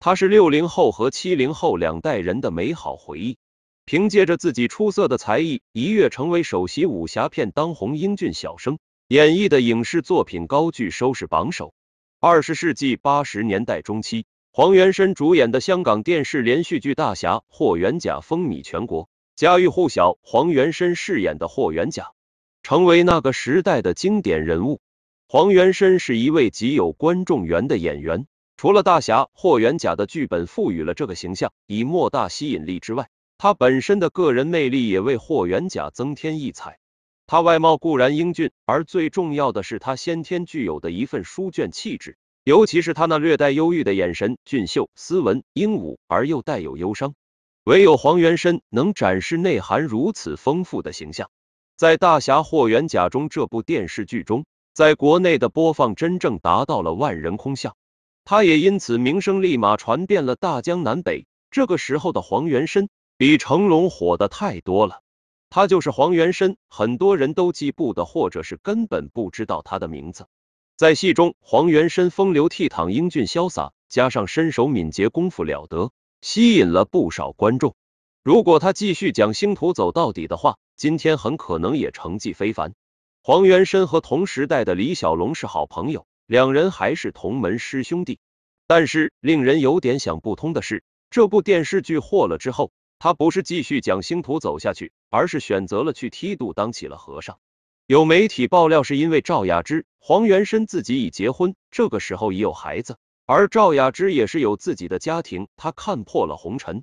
他是六零后和七零后两代人的美好回忆，凭借着自己出色的才艺，一跃成为首席武侠片当红英俊小生，演绎的影视作品高居收视榜首。二十世纪八十年代中期，黄元申主演的香港电视连续剧《大侠霍元甲》风靡全国。家喻户晓，黄元申饰演的霍元甲，成为那个时代的经典人物。黄元申是一位极有观众缘的演员。除了大侠霍元甲的剧本赋予了这个形象以莫大吸引力之外，他本身的个人魅力也为霍元甲增添异彩。他外貌固然英俊，而最重要的是他先天具有的一份书卷气质，尤其是他那略带忧郁的眼神，俊秀、斯文、英武而又带有忧伤。唯有黄元申能展示内涵如此丰富的形象，在大侠霍元甲中这部电视剧中，在国内的播放真正达到了万人空巷，他也因此名声立马传遍了大江南北。这个时候的黄元申比成龙火的太多了，他就是黄元申，很多人都记不得，或者是根本不知道他的名字。在戏中，黄元申风流倜傥、英俊潇洒，加上身手敏捷、功夫了得。吸引了不少观众。如果他继续讲星途走到底的话，今天很可能也成绩非凡。黄元申和同时代的李小龙是好朋友，两人还是同门师兄弟。但是令人有点想不通的是，这部电视剧火了之后，他不是继续讲星途走下去，而是选择了去梯度当起了和尚。有媒体爆料是因为赵雅芝，黄元申自己已结婚，这个时候已有孩子。而赵雅芝也是有自己的家庭，她看破了红尘，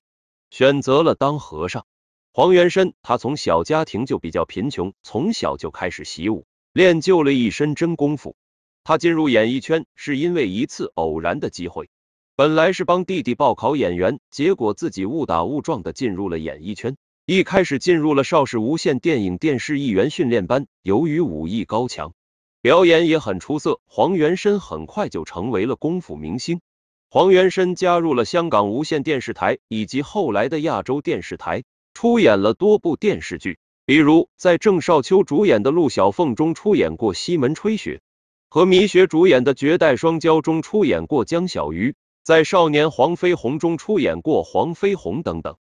选择了当和尚。黄元申，他从小家庭就比较贫穷，从小就开始习武，练就了一身真功夫。他进入演艺圈是因为一次偶然的机会，本来是帮弟弟报考演员，结果自己误打误撞的进入了演艺圈。一开始进入了邵氏无线电影电视艺员训练班，由于武艺高强。表演也很出色，黄元申很快就成为了功夫明星。黄元申加入了香港无线电视台以及后来的亚洲电视台，出演了多部电视剧，比如在郑少秋主演的《陆小凤》中出演过西门吹雪，和米雪主演的《绝代双骄》中出演过江小鱼，在《少年黄飞鸿》中出演过黄飞鸿等等。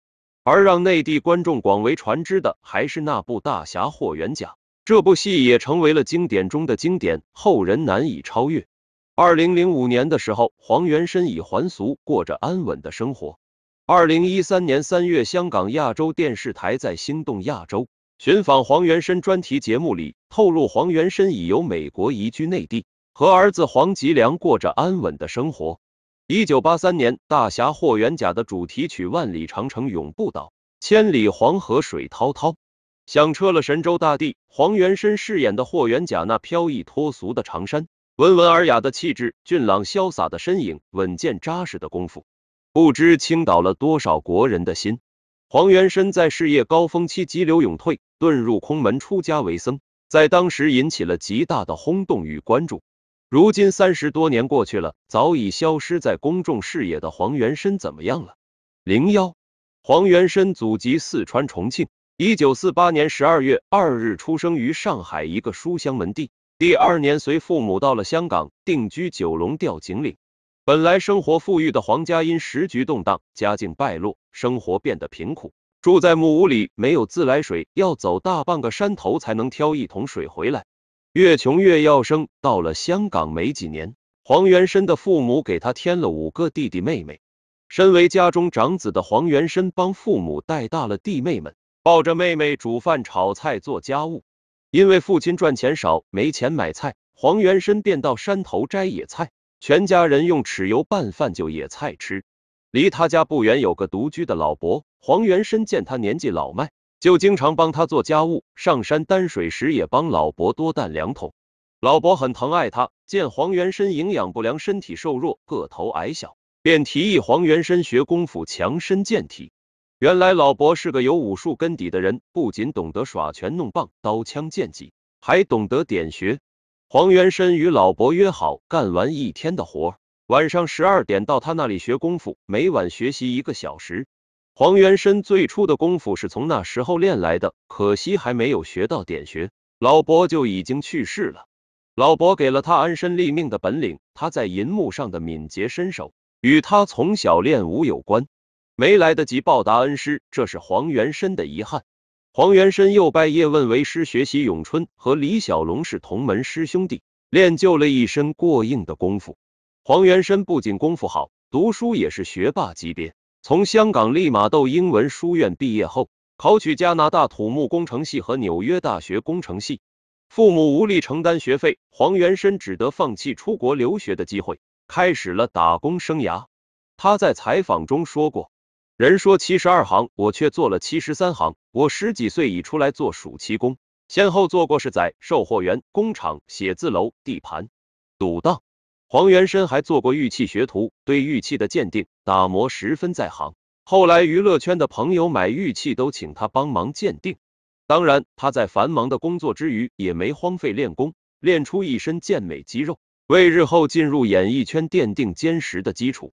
而让内地观众广为传知的，还是那部《大侠霍元甲》。这部戏也成为了经典中的经典，后人难以超越。二零零五年的时候，黄元申已还俗，过着安稳的生活。二零一三年三月，香港亚洲电视台在《心动亚洲》寻访黄元申专题节目里透露，黄元申已由美国移居内地，和儿子黄吉良过着安稳的生活。一九八三年，《大侠霍元甲》的主题曲《万里长城永不倒》，《千里黄河水滔滔》。响彻了神州大地。黄元申饰演的霍元甲那飘逸脱俗的长衫，温文尔雅的气质，俊朗潇洒的身影，稳健扎实的功夫，不知倾倒了多少国人的心。黄元申在事业高峰期急流勇退，遁入空门出家为僧，在当时引起了极大的轰动与关注。如今三十多年过去了，早已消失在公众视野的黄元申怎么样了？零幺，黄元申祖籍四川重庆。一九四八年十二月二日出生于上海一个书香门第。第二年随父母到了香港定居九龙吊井岭。本来生活富裕的黄家因时局动荡，家境败落，生活变得贫苦，住在木屋里，没有自来水，要走大半个山头才能挑一桶水回来。越穷越要生。到了香港没几年，黄元申的父母给他添了五个弟弟妹妹。身为家中长子的黄元申帮父母带大了弟妹们。抱着妹妹煮饭、炒菜、做家务，因为父亲赚钱少，没钱买菜，黄元生便到山头摘野菜，全家人用豉油拌饭就野菜吃。离他家不远有个独居的老伯，黄元生见他年纪老迈，就经常帮他做家务，上山担水时也帮老伯多担两桶。老伯很疼爱他，见黄元生营养不良，身体瘦弱，个头矮小，便提议黄元生学功夫强身健体。原来老伯是个有武术根底的人，不仅懂得耍拳弄棒、刀枪剑戟，还懂得点穴。黄元申与老伯约好，干完一天的活，晚上十二点到他那里学功夫，每晚学习一个小时。黄元申最初的功夫是从那时候练来的，可惜还没有学到点穴，老伯就已经去世了。老伯给了他安身立命的本领，他在银幕上的敏捷身手，与他从小练武有关。没来得及报答恩师，这是黄元申的遗憾。黄元申又拜叶问为师学习咏春，和李小龙是同门师兄弟，练就了一身过硬的功夫。黄元申不仅功夫好，读书也是学霸级别。从香港利玛窦英文书院毕业后，考取加拿大土木工程系和纽约大学工程系。父母无力承担学费，黄元申只得放弃出国留学的机会，开始了打工生涯。他在采访中说过。人说七十二行，我却做了七十三行。我十几岁已出来做暑期工，先后做过是在售货员、工厂、写字楼、地盘、赌档。黄元申还做过玉器学徒，对玉器的鉴定、打磨十分在行。后来娱乐圈的朋友买玉器都请他帮忙鉴定。当然，他在繁忙的工作之余也没荒废练功，练出一身健美肌肉，为日后进入演艺圈奠定坚实的基础。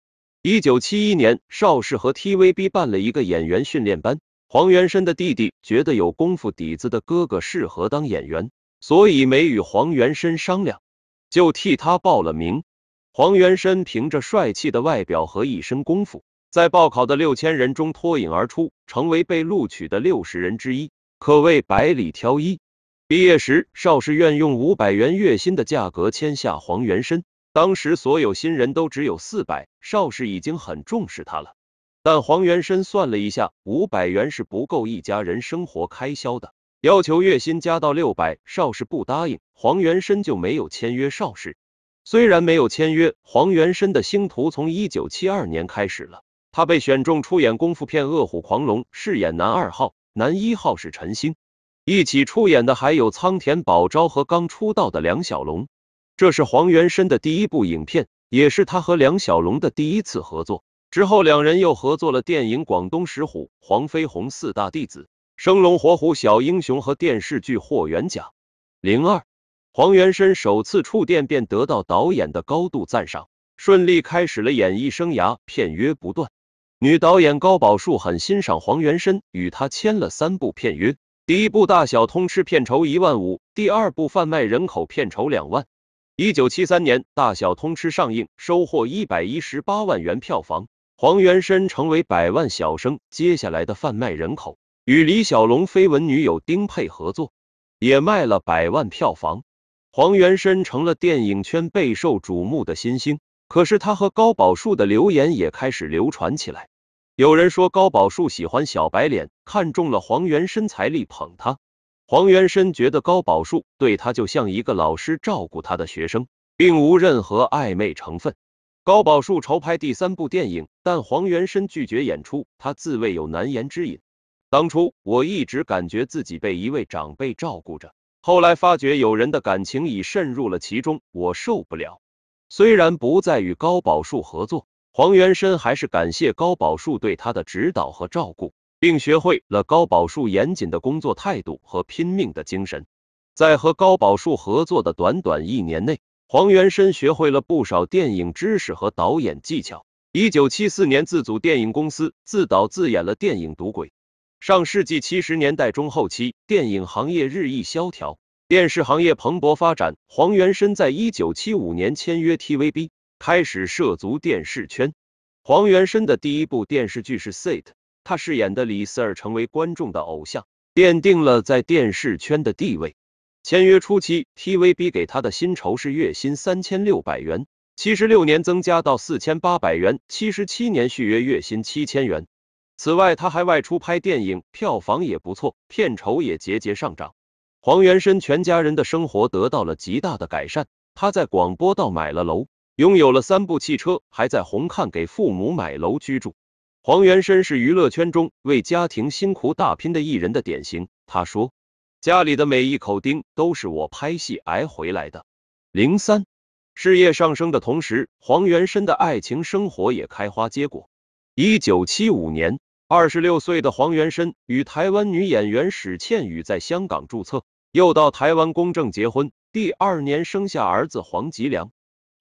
一九七一年，邵氏和 TVB 办了一个演员训练班。黄元申的弟弟觉得有功夫底子的哥哥适合当演员，所以没与黄元申商量，就替他报了名。黄元申凭着帅气的外表和一身功夫，在报考的六千人中脱颖而出，成为被录取的六十人之一，可谓百里挑一。毕业时，邵氏院用五百元月薪的价格签下黄元申。当时所有新人都只有四百，邵氏已经很重视他了。但黄元申算了一下，五百元是不够一家人生活开销的，要求月薪加到六百，邵氏不答应，黄元申就没有签约邵氏。虽然没有签约，黄元申的星途从一九七二年开始了，他被选中出演功夫片《恶虎狂龙》，饰演男二号，男一号是陈星，一起出演的还有仓田保昭和刚出道的梁小龙。这是黄元申的第一部影片，也是他和梁小龙的第一次合作。之后两人又合作了电影《广东石虎》《黄飞鸿四大弟子》《生龙活虎小英雄》和电视剧《霍元甲》。零二，黄元申首次触电便得到导演的高度赞赏，顺利开始了演艺生涯，片约不断。女导演高宝树很欣赏黄元申，与他签了三部片约，第一部大小通吃片酬一万五，第二部贩卖人口片酬两万。一九七三年，《大小通吃》上映，收获一百一十八万元票房，黄元申成为百万小生。接下来的《贩卖人口》与李小龙绯闻女友丁佩合作，也卖了百万票房，黄元申成了电影圈备受瞩目的新星。可是他和高宝树的流言也开始流传起来，有人说高宝树喜欢小白脸，看中了黄元申财力，捧他。黄元申觉得高宝树对他就像一个老师照顾他的学生，并无任何暧昧成分。高宝树筹拍第三部电影，但黄元申拒绝演出，他自谓有难言之隐。当初我一直感觉自己被一位长辈照顾着，后来发觉有人的感情已渗入了其中，我受不了。虽然不再与高宝树合作，黄元申还是感谢高宝树对他的指导和照顾。并学会了高宝树严谨的工作态度和拼命的精神。在和高宝树合作的短短一年内，黄元申学会了不少电影知识和导演技巧。一九七四年，自组电影公司，自导自演了电影《赌鬼》。上世纪七十年代中后期，电影行业日益萧条，电视行业蓬勃发展。黄元申在一九七五年签约 TVB，开始涉足电视圈。黄元申的第一部电视剧是《s i t 他饰演的李四儿成为观众的偶像，奠定了在电视圈的地位。签约初期，TVB 给他的薪酬是月薪三千六百元，七十六年增加到四千八百元，七十七年续约月薪七千元。此外，他还外出拍电影，票房也不错，片酬也节节上涨。黄元申全家人的生活得到了极大的改善，他在广播道买了楼，拥有了三部汽车，还在红磡给父母买楼居住。黄元申是娱乐圈中为家庭辛苦打拼的艺人的典型。他说：“家里的每一口钉都是我拍戏挨回来的。”零三，事业上升的同时，黄元申的爱情生活也开花结果。一九七五年，二十六岁的黄元申与台湾女演员史倩宇在香港注册，又到台湾公证结婚。第二年生下儿子黄吉良。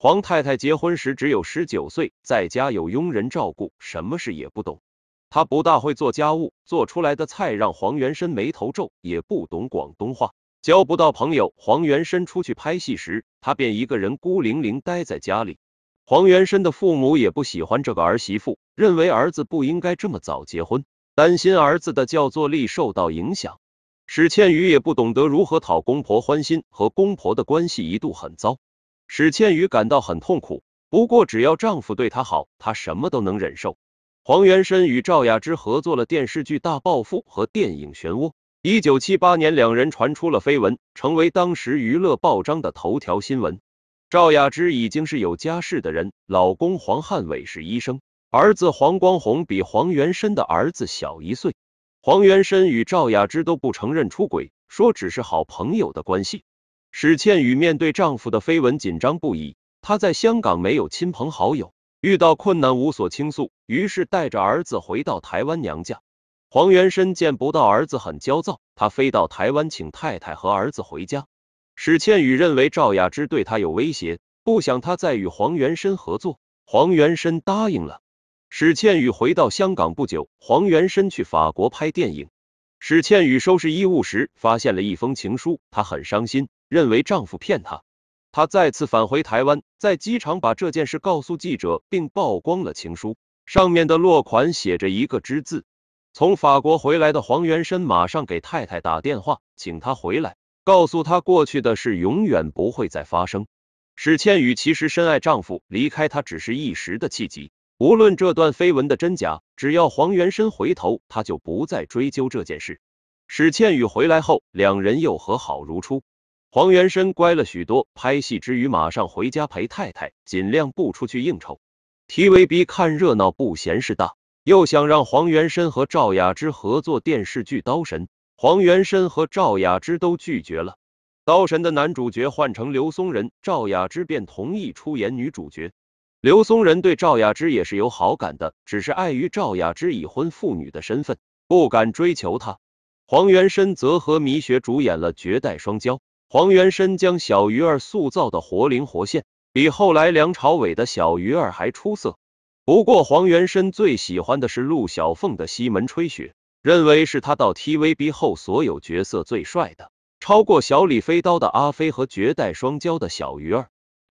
黄太太结婚时只有十九岁，在家有佣人照顾，什么事也不懂。她不大会做家务，做出来的菜让黄元申眉头皱。也不懂广东话，交不到朋友。黄元申出去拍戏时，她便一个人孤零零待在家里。黄元申的父母也不喜欢这个儿媳妇，认为儿子不应该这么早结婚，担心儿子的叫作力受到影响。史倩宇也不懂得如何讨公婆欢心，和公婆的关系一度很糟。史倩宇感到很痛苦，不过只要丈夫对她好，她什么都能忍受。黄元申与赵雅芝合作了电视剧《大报复》和电影《漩涡》。一九七八年，两人传出了绯闻，成为当时娱乐报章的头条新闻。赵雅芝已经是有家室的人，老公黄汉伟是医生，儿子黄光宏比黄元申的儿子小一岁。黄元申与赵雅芝都不承认出轨，说只是好朋友的关系。史倩宇面对丈夫的绯闻紧张不已，她在香港没有亲朋好友，遇到困难无所倾诉，于是带着儿子回到台湾娘家。黄元申见不到儿子很焦躁，他飞到台湾请太太和儿子回家。史倩宇认为赵雅芝对她有威胁，不想她再与黄元申合作，黄元申答应了。史倩宇回到香港不久，黄元申去法国拍电影。史倩宇收拾衣物时，发现了一封情书，她很伤心，认为丈夫骗她。她再次返回台湾，在机场把这件事告诉记者，并曝光了情书。上面的落款写着一个“之”字。从法国回来的黄元申马上给太太打电话，请她回来，告诉她过去的事永远不会再发生。史倩宇其实深爱丈夫，离开她只是一时的气急。无论这段绯闻的真假，只要黄元申回头，他就不再追究这件事。史倩宇回来后，两人又和好如初。黄元申乖了许多，拍戏之余马上回家陪太太，尽量不出去应酬。TVB 看热闹不嫌事大，又想让黄元申和赵雅芝合作电视剧《刀神》，黄元申和赵雅芝都拒绝了。刀神的男主角换成刘松仁，赵雅芝便同意出演女主角。刘松仁对赵雅芝也是有好感的，只是碍于赵雅芝已婚妇女的身份，不敢追求她。黄元申则和米雪主演了《绝代双骄》，黄元申将小鱼儿塑造的活灵活现，比后来梁朝伟的小鱼儿还出色。不过黄元申最喜欢的是陆小凤的西门吹雪，认为是他到 TVB 后所有角色最帅的，超过小李飞刀的阿飞和绝代双骄的小鱼儿。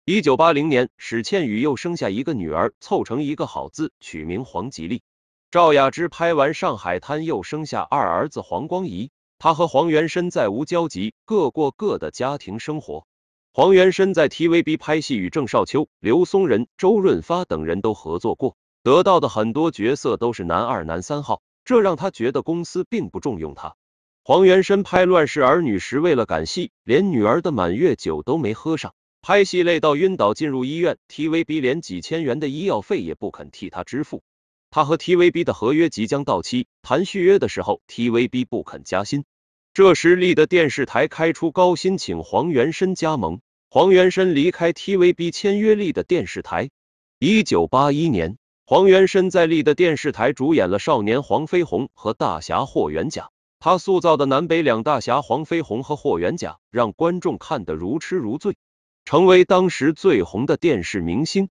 一九八零年，史倩宇又生下一个女儿，凑成一个好字，取名黄吉利。赵雅芝拍完《上海滩》又生下二儿子黄光仪。她和黄元申再无交集，各过各的家庭生活。黄元申在 TVB 拍戏，与郑少秋、刘松仁、周润发等人都合作过，得到的很多角色都是男二、男三号，这让他觉得公司并不重用他。黄元申拍《乱世儿女》时，为了赶戏，连女儿的满月酒都没喝上。拍戏累到晕倒，进入医院。TVB 连几千元的医药费也不肯替他支付。他和 TVB 的合约即将到期，谈续约的时候，TVB 不肯加薪。这时，丽的电视台开出高薪，请黄元申加盟。黄元申离开 TVB，签约丽的电视台。一九八一年，黄元申在丽的电视台主演了《少年黄飞鸿》和《大侠霍元甲》。他塑造的南北两大侠黄飞鸿和霍元甲，让观众看得如痴如醉。成为当时最红的电视明星。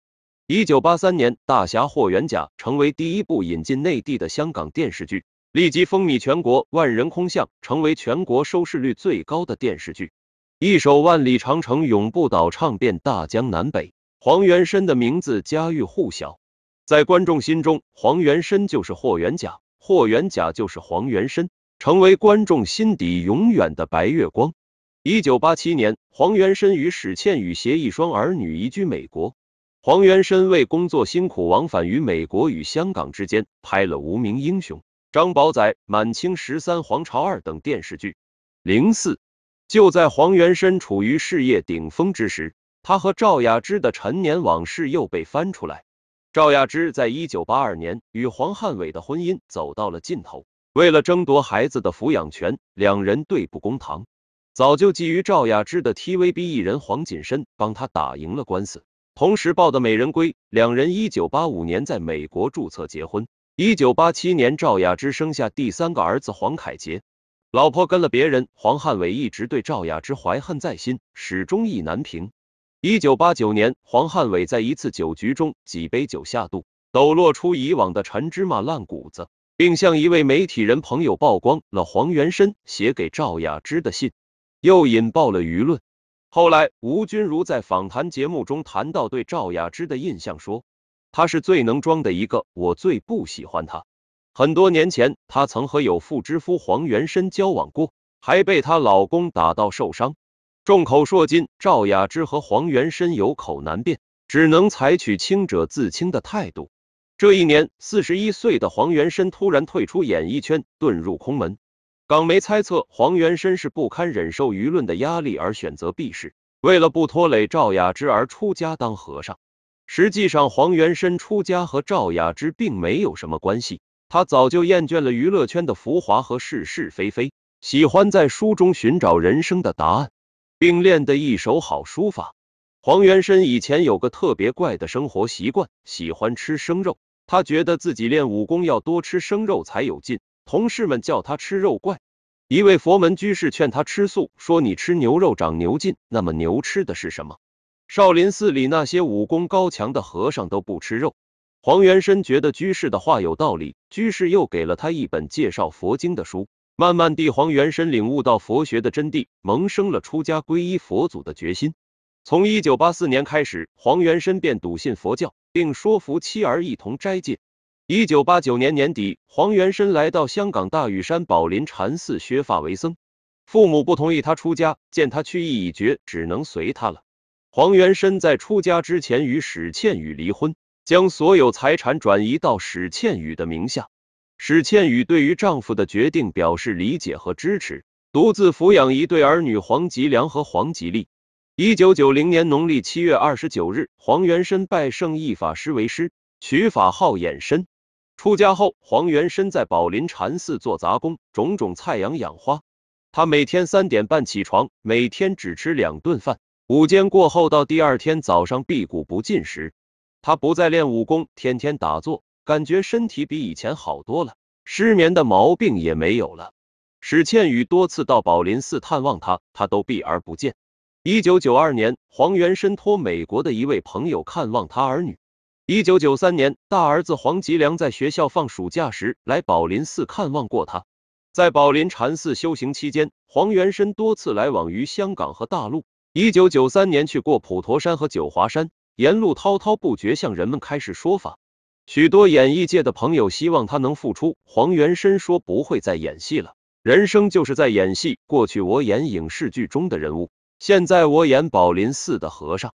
一九八三年，《大侠霍元甲》成为第一部引进内地的香港电视剧，立即风靡全国，万人空巷，成为全国收视率最高的电视剧。一首《万里长城永不倒》唱遍大江南北，黄元申的名字家喻户晓，在观众心中，黄元申就是霍元甲，霍元甲就是黄元申，成为观众心底永远的白月光。一九八七年，黄元申与史倩宇携一双儿女移居美国。黄元申为工作辛苦往返于美国与香港之间，拍了《无名英雄》《张宝仔》《满清十三皇朝二》等电视剧。零四，就在黄元申处于事业顶峰之时，他和赵雅芝的陈年往事又被翻出来。赵雅芝在一九八二年与黄汉伟的婚姻走到了尽头，为了争夺孩子的抚养权，两人对簿公堂。早就觊觎赵雅芝的 TVB 艺人黄锦燊，帮他打赢了官司，同时抱得美人归。两人1985年在美国注册结婚，1987年赵雅芝生下第三个儿子黄凯杰。老婆跟了别人，黄汉伟一直对赵雅芝怀恨在心，始终意难平。1989年，黄汉伟在一次酒局中，几杯酒下肚，抖落出以往的陈芝麻烂谷子，并向一位媒体人朋友曝光了黄元申写给赵雅芝的信。又引爆了舆论。后来，吴君如在访谈节目中谈到对赵雅芝的印象，说她是最能装的一个，我最不喜欢她。很多年前，她曾和有妇之夫黄元申交往过，还被她老公打到受伤。众口铄金，赵雅芝和黄元申有口难辩，只能采取清者自清的态度。这一年，四十一岁的黄元申突然退出演艺圈，遁入空门。港媒猜测黄元申是不堪忍受舆论的压力而选择避世，为了不拖累赵雅芝而出家当和尚。实际上，黄元申出家和赵雅芝并没有什么关系。他早就厌倦了娱乐圈的浮华和是是非非，喜欢在书中寻找人生的答案，并练得一手好书法。黄元申以前有个特别怪的生活习惯，喜欢吃生肉。他觉得自己练武功要多吃生肉才有劲。同事们叫他吃肉怪，一位佛门居士劝他吃素，说你吃牛肉长牛劲，那么牛吃的是什么？少林寺里那些武功高强的和尚都不吃肉。黄元申觉得居士的话有道理，居士又给了他一本介绍佛经的书。慢慢地，黄元申领悟到佛学的真谛，萌生了出家皈依佛祖的决心。从一九八四年开始，黄元申便笃信佛教，并说服妻儿一同斋戒。一九八九年年底，黄元申来到香港大屿山宝林禅寺削发为僧。父母不同意他出家，见他去意已决，只能随他了。黄元申在出家之前与史倩宇离婚，将所有财产转移到史倩宇的名下。史倩宇对于丈夫的决定表示理解和支持，独自抚养一对儿女黄吉良和黄吉利。一九九零年农历七月二十九日，黄元申拜圣义法师为师，取法号衍身。出家后，黄元申在宝林禅寺做杂工，种种菜、养养花。他每天三点半起床，每天只吃两顿饭，午间过后到第二天早上辟谷不进食。他不再练武功，天天打坐，感觉身体比以前好多了，失眠的毛病也没有了。史倩宇多次到宝林寺探望他，他都避而不见。一九九二年，黄元申托美国的一位朋友看望他儿女。一九九三年，大儿子黄吉良在学校放暑假时来宝林寺看望过他。在宝林禅寺修行期间，黄元申多次来往于香港和大陆。一九九三年去过普陀山和九华山，沿路滔滔不绝向人们开始说法。许多演艺界的朋友希望他能复出，黄元申说不会再演戏了。人生就是在演戏，过去我演影视剧中的人物，现在我演宝林寺的和尚。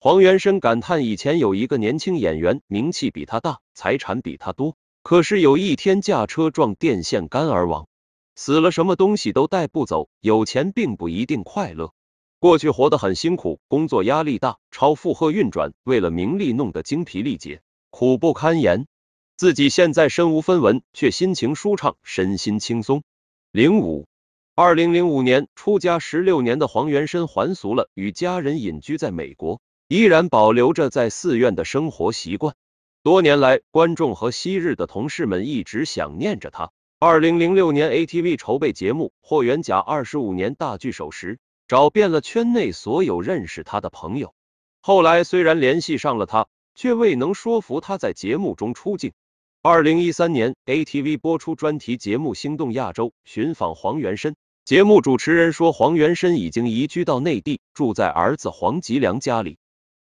黄元申感叹，以前有一个年轻演员，名气比他大，财产比他多，可是有一天驾车撞电线杆而亡，死了什么东西都带不走，有钱并不一定快乐。过去活得很辛苦，工作压力大，超负荷运转，为了名利弄得精疲力竭，苦不堪言。自己现在身无分文，却心情舒畅，身心轻松。零五，二零零五年出家十六年的黄元申还俗了，与家人隐居在美国。依然保留着在寺院的生活习惯。多年来，观众和昔日的同事们一直想念着他。二零零六年，ATV 筹备节目《霍元甲二十五年大聚首》时，找遍了圈内所有认识他的朋友。后来虽然联系上了他，却未能说服他在节目中出镜。二零一三年，ATV 播出专题节目《星动亚洲》，寻访黄元申。节目主持人说，黄元申已经移居到内地，住在儿子黄吉良家里。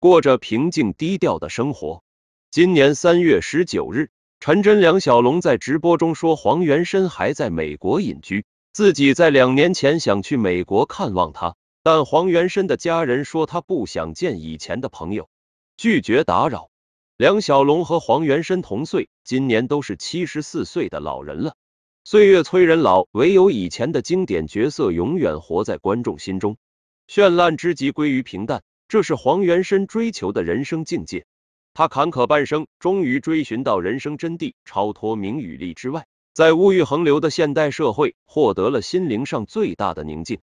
过着平静低调的生活。今年三月十九日，陈真梁小龙在直播中说，黄元申还在美国隐居，自己在两年前想去美国看望他，但黄元申的家人说他不想见以前的朋友，拒绝打扰。梁小龙和黄元申同岁，今年都是七十四岁的老人了。岁月催人老，唯有以前的经典角色永远活在观众心中。绚烂之极，归于平淡。这是黄元申追求的人生境界。他坎坷半生，终于追寻到人生真谛，超脱名与利之外，在物欲横流的现代社会，获得了心灵上最大的宁静。